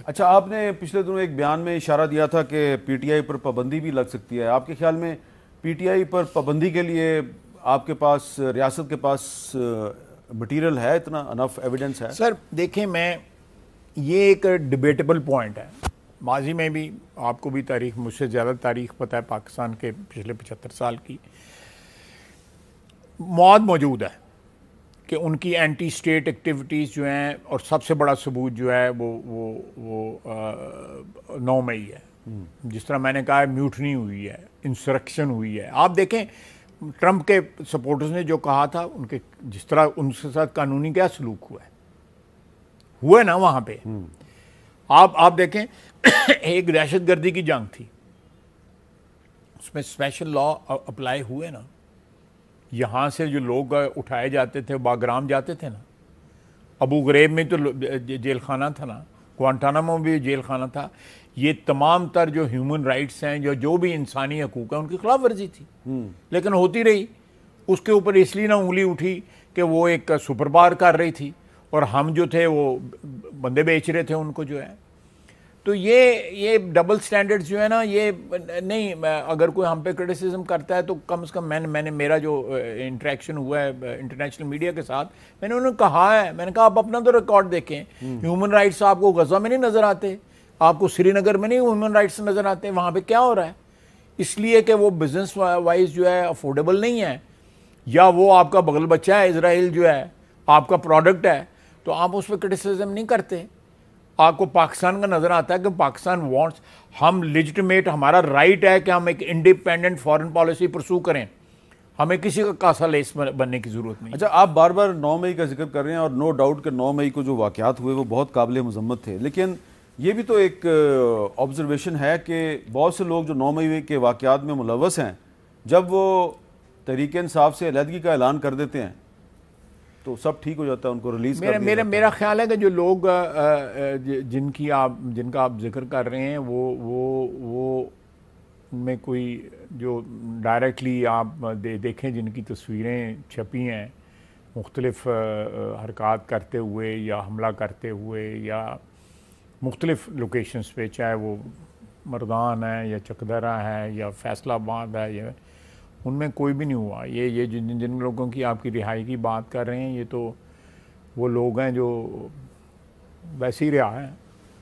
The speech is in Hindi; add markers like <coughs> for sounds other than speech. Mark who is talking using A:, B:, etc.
A: अच्छा, अच्छा आपने पिछले दिनों एक बयान में इशारा दिया था कि पीटीआई पर पाबंदी भी लग सकती है आपके ख्याल में पीटीआई पर पाबंदी के लिए आपके पास रियासत के पास मटेरियल है इतना अनफ एविडेंस है सर देखें मैं ये एक
B: डिबेटेबल पॉइंट है माजी में भी आपको भी तारीख मुझसे ज़्यादा तारीख पता है पाकिस्तान के पिछले पचहत्तर साल की मौत मौजूद है कि उनकी एंटी स्टेट एक्टिविटीज़ जो हैं और सबसे बड़ा सबूत जो है वो वो वो नौ मई है हम्म। जिस तरह मैंने कहा है म्यूटनी हुई है इंसरक्शन हुई है आप देखें ट्रंप के सपोर्टर्स ने जो कहा था उनके जिस तरह उनके साथ कानूनी क्या सलूक हुआ है हुआ ना वहाँ पे हम्म। आप आप देखें <coughs> एक दहशत गर्दी की जंग थी उसमें स्पेशल लॉ अप्लाई हुए ना यहाँ से जो लोग उठाए जाते थे बागराम जाते थे ना अबू गरेब में तो जेल खाना था ना में भी जेल खाना था ये तमाम तर जो ह्यूमन राइट्स हैं जो जो भी इंसानी हकूक हैं उनकी खिलाफ वर्जी थी हम्म। लेकिन होती रही उसके ऊपर इसलिए ना उंगली उठी कि वो एक सुपरबार कर रही थी और हम जो थे वो बंदे बेच रहे थे उनको जो है तो ये ये डबल स्टैंडर्ड्स जो है ना ये नहीं अगर कोई हम पे क्रिटिसिज्म करता है तो कम से कम मैंने मैंने मेरा जो इंटरेक्शन हुआ है इंटरनेशनल मीडिया के साथ मैंने उन्होंने कहा है मैंने कहा आप अपना तो रिकॉर्ड देखें ह्यूमन राइट्स आपको गजा में नहीं नज़र आते आपको श्रीनगर में नहीं ह्यूमन राइट्स नज़र आते वहाँ पर क्या हो रहा है इसलिए कि वो बिजनेस वाइज जो है अफोर्डेबल नहीं है या वो आपका बगल बच्चा है इसराइल जो है आपका प्रोडक्ट है तो आप उस पर क्रिटिसिज्म नहीं करते आपको पाकिस्तान का नज़र आता है कि पाकिस्तान वांट्स हम लिजिटमेट हमारा राइट है कि हम एक इंडिपेंडेंट फॉरेन पॉलिसी परसू करें हमें किसी का कासा लेस बनने की ज़रूरत
A: नहीं अच्छा आप बार बार नौ मई का जिक्र कर रहे हैं और नो डाउट कि नौ मई को जो वाकत हुए वो बहुत काबिल मजम्मत थे लेकिन ये भी तो एक ऑब्जर्वेशन uh, है कि बहुत से लोग जो नौ मई के वाकत में मुलवस हैं जब वो तहरीक इंसाफ से अलहदगी का ऐलान कर देते हैं तो सब ठीक हो जाता है उनको रिलीज मेरा मेरा मेरा ख्याल है कि जो लोग जिनकी
B: आप जिनका आप जिक्र कर रहे हैं वो वो वो में कोई जो डायरेक्टली आप दे, देखें जिनकी तस्वीरें छपी हैं मुख्तलफ़ हरकत करते हुए या हमला करते हुए या मुख्तलफ़ लोकेशंस पे चाहे वो मर्दान है या चकदरा है या फैसलाबाद है या उनमें कोई भी नहीं हुआ ये ये जिन जिन लोगों की आपकी रिहाई की बात कर रहे हैं ये तो वो लोग हैं जो वैसे ही रिहा हैं